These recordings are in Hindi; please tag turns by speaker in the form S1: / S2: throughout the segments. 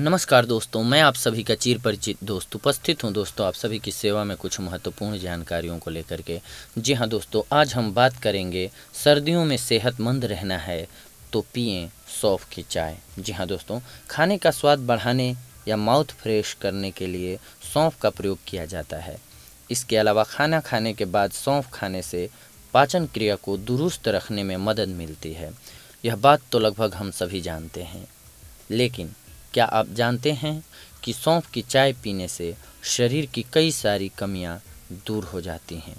S1: नमस्कार दोस्तों मैं आप सभी का चीर परिचित दोस्त उपस्थित हूं दोस्तों आप सभी की सेवा में कुछ महत्वपूर्ण जानकारियों को लेकर के जी हां दोस्तों आज हम बात करेंगे सर्दियों में सेहतमंद रहना है तो पिए सौफ की चाय जी हां दोस्तों खाने का स्वाद बढ़ाने या माउथ फ्रेश करने के लिए सौंफ का प्रयोग किया जाता है इसके अलावा खाना खाने के बाद सौंफ खाने से पाचन क्रिया को दुरुस्त रखने में मदद मिलती है यह बात तो लगभग हम सभी जानते हैं लेकिन क्या आप जानते हैं कि सौंफ की चाय पीने से शरीर की कई सारी कमियां दूर हो जाती हैं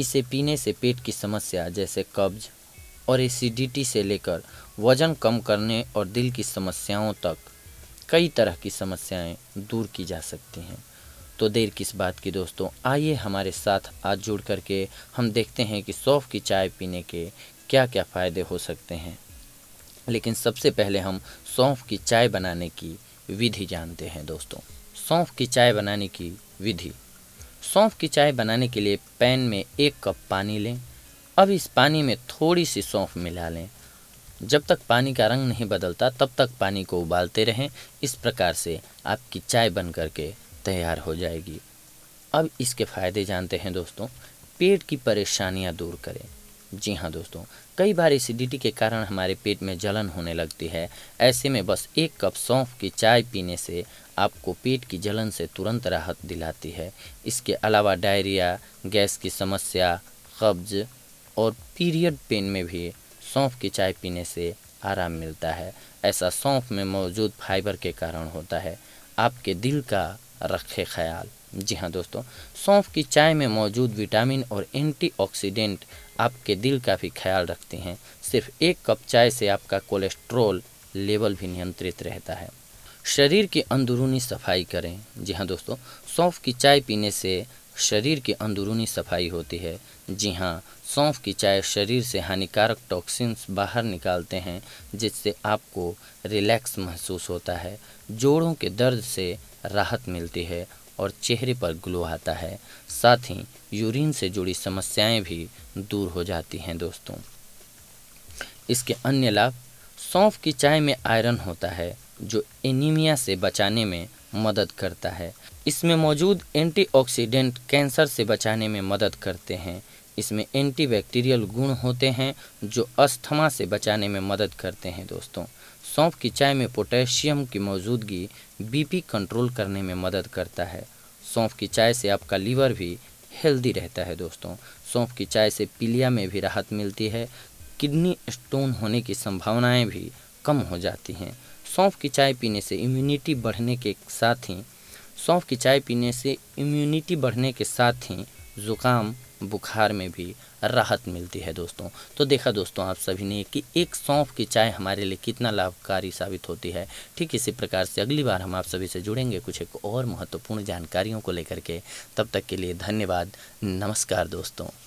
S1: इसे पीने से पेट की समस्या जैसे कब्ज और एसिडिटी से लेकर वज़न कम करने और दिल की समस्याओं तक कई तरह की समस्याएं दूर की जा सकती हैं तो देर किस बात की दोस्तों आइए हमारे साथ आज जुड़ करके हम देखते हैं कि सौफ़ की चाय पीने के क्या क्या फ़ायदे हो सकते हैं लेकिन सबसे पहले हम सौंफ की चाय बनाने की विधि जानते हैं दोस्तों सौंफ की चाय बनाने की विधि सौंफ की चाय बनाने के लिए पैन में एक कप पानी लें अब इस पानी में थोड़ी सी सौंफ मिला लें जब तक पानी का रंग नहीं बदलता तब तक पानी को उबालते रहें इस प्रकार से आपकी चाय बन करके तैयार हो जाएगी अब इसके फ़ायदे जानते हैं दोस्तों पेट की परेशानियां दूर करें जी हाँ दोस्तों कई बार एसिडिटी के कारण हमारे पेट में जलन होने लगती है ऐसे में बस एक कप सौंफ की चाय पीने से आपको पेट की जलन से तुरंत राहत दिलाती है इसके अलावा डायरिया गैस की समस्या कब्ज और पीरियड पेन में भी सौंफ की चाय पीने से आराम मिलता है ऐसा सौंफ में मौजूद फाइबर के कारण होता है आपके दिल का रखे ख्याल जी हाँ दोस्तों सौंफ की चाय में मौजूद विटामिन और एंटीऑक्सीडेंट आपके दिल का भी ख्याल रखते हैं सिर्फ एक कप चाय से आपका कोलेस्ट्रॉल लेवल भी नियंत्रित रहता है शरीर की अंदरूनी सफाई करें जी हाँ दोस्तों सौंफ की चाय पीने से शरीर की अंदरूनी सफाई होती है जी हाँ सौंफ की चाय शरीर से हानिकारक टॉक्सिन्स बाहर निकालते हैं जिससे आपको रिलैक्स महसूस होता है जोड़ों के दर्द से राहत मिलती है और चेहरे पर ग्लो आता है साथ ही यूरिन से जुड़ी समस्याएं भी दूर हो जाती हैं दोस्तों इसके अन्य लाभ सौंफ की चाय में आयरन होता है जो एनीमिया से बचाने में मदद करता है इसमें मौजूद एंटीऑक्सीडेंट कैंसर से बचाने में मदद करते हैं इसमें एंटीबैक्टीरियल गुण होते हैं जो अस्थमा से बचाने में मदद करते हैं दोस्तों सौंफ की चाय में पोटेशियम की मौजूदगी बीपी कंट्रोल करने में मदद करता है सौंफ की चाय से आपका लीवर भी हेल्दी रहता है दोस्तों सौंफ की चाय से पीलिया में भी राहत मिलती है किडनी स्टोन होने की संभावनाएं भी कम हो जाती हैं सौंफ की चाय पीने से इम्यूनिटी बढ़ने के साथ ही सौंफ की चाय पीने से इम्यूनिटी बढ़ने के साथ ही ज़ुकाम बुखार में भी राहत मिलती है दोस्तों तो देखा दोस्तों आप सभी ने कि एक सौंफ की चाय हमारे लिए कितना लाभकारी साबित होती है ठीक इसी प्रकार से अगली बार हम आप सभी से जुड़ेंगे कुछ एक और महत्वपूर्ण जानकारियों को लेकर के तब तक के लिए धन्यवाद नमस्कार दोस्तों